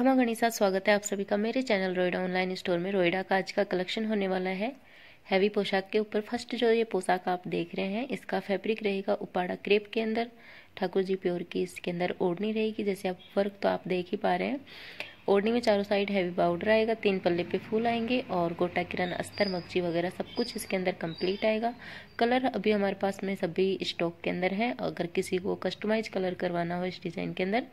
खमा गणिसा स्वागत है आप सभी का मेरे चैनल रोयडा ऑनलाइन स्टोर में रोयडा का आज का कलेक्शन होने वाला है हैवी पोशाक के ऊपर फर्स्ट जो ये पोशाक आप देख रहे हैं इसका फैब्रिक रहेगा उपाड़ा क्रेप के अंदर ठाकुर जी प्योर की इसके अंदर ओढ़नी रहेगी जैसे आप वर्क तो आप देख ही पा रहे हैं ओढ़नी में चारों साइड हैवी पाउडर आएगा तीन पल्ले पे फूल आएंगे और गोटा किरण अस्तर मक्ची वगैरह सब कुछ इसके अंदर कंप्लीट आएगा कलर अभी हमारे पास में सभी स्टॉक के अंदर है अगर किसी को कस्टमाइज कलर करवाना हो इस डिज़ाइन के अंदर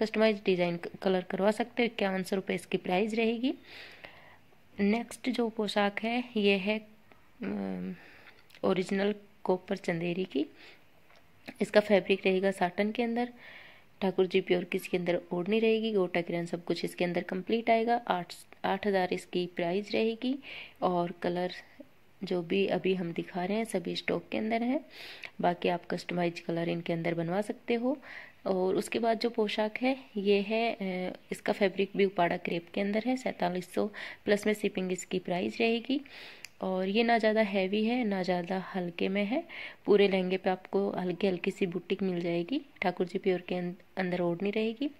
कस्टमाइज डिज़ाइन कलर करवा सकते हो इक्यावन सौ रुपये इसकी प्राइस रहेगी नेक्स्ट जो पोशाक है ये है ओरिजिनल कोपर चंदेरी की इसका फैब्रिक रहेगा साटन के अंदर ठाकुर जी प्योर किसके अंदर ओढ़नी रहेगी गोटा किरण सब कुछ इसके अंदर कंप्लीट आएगा आठ आठ हज़ार इसकी प्राइस रहेगी और कलर जो भी अभी हम दिखा रहे हैं सभी स्टॉक के अंदर है बाकी आप कस्टमाइज कलर इनके अंदर बनवा सकते हो और उसके बाद जो पोशाक है ये है इसका फैब्रिक भी उपाड़ा क्रेप के अंदर है सैंतालीस सौ प्लस में शिपिंग इसकी प्राइस रहेगी और ये ना ज़्यादा हैवी है ना ज़्यादा हल्के में है पूरे लहंगे पे आपको हल्की हल्की सी बुटीक मिल जाएगी ठाकुर जी प्योर के अं-, अंदर ओढ़नी रहेगी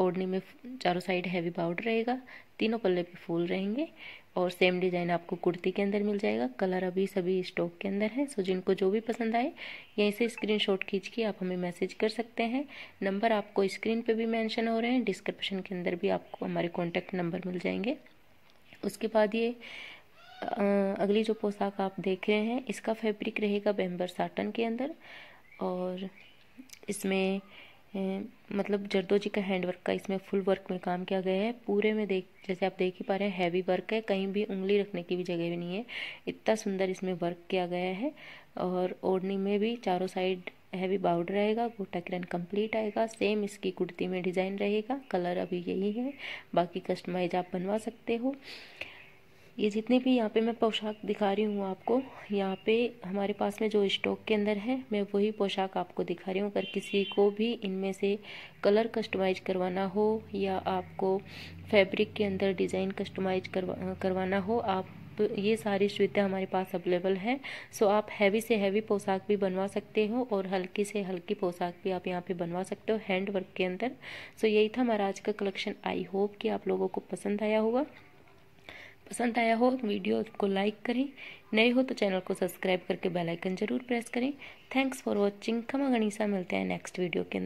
ओढ़नी में चारों साइड हैवी बाउड रहेगा तीनों पल्ले पे फूल रहेंगे और सेम डिज़ाइन आपको कुर्ती के अंदर मिल जाएगा कलर अभी सभी स्टॉक के अंदर है सो जिनको जो भी पसंद आए यहीं से शॉट खींच के आप हमें मैसेज कर सकते हैं नंबर आपको स्क्रीन पर भी मैंशन हो रहे हैं डिस्क्रिप्शन के अंदर भी आपको हमारे कॉन्टैक्ट नंबर मिल जाएंगे उसके बाद ये अगली जो पोशाक आप देख रहे हैं इसका फैब्रिक रहेगा बेम्बर साटन के अंदर और इसमें मतलब जरदोजी का हैंडवर्क का इसमें फुल वर्क में काम किया गया है पूरे में देख जैसे आप देख ही पा रहे हैं हैवी वर्क है कहीं भी उंगली रखने की भी जगह भी नहीं है इतना सुंदर इसमें वर्क किया गया है और ओढ़नी में भी चारों साइड हैवी बाउड रहेगा गोटा किरण कंप्लीट आएगा सेम इसकी कुर्ती में डिज़ाइन रहेगा कलर अभी यही है बाकी कस्टमाइज आप बनवा सकते हो ये जितने भी यहाँ पे मैं पोशाक दिखा रही हूँ आपको यहाँ पे हमारे पास में जो स्टॉक के अंदर है मैं वही पोशाक आपको दिखा रही हूँ अगर किसी को भी इनमें से कलर कस्टमाइज करवाना हो या आपको फैब्रिक के अंदर डिज़ाइन कस्टमाइज करवा करवाना हो आप ये सारी सुविधा हमारे पास अवेलेबल है सो आप हैवी से हैवी पोशाक भी बनवा सकते हो और हल्की से हल्की पोशाक भी आप यहाँ पे बनवा सकते हो हैंड वर्क के अंदर सो यही था हमारा आज का कलेक्शन आई होप कि आप लोगों को पसंद आया होगा पसंद आया हो वीडियो को लाइक करें नए हो तो चैनल को सब्सक्राइब करके बेल आइकन जरूर प्रेस करें थैंक्स फॉर वॉचिंग खमा गणिसा मिलते हैं नेक्स्ट वीडियो के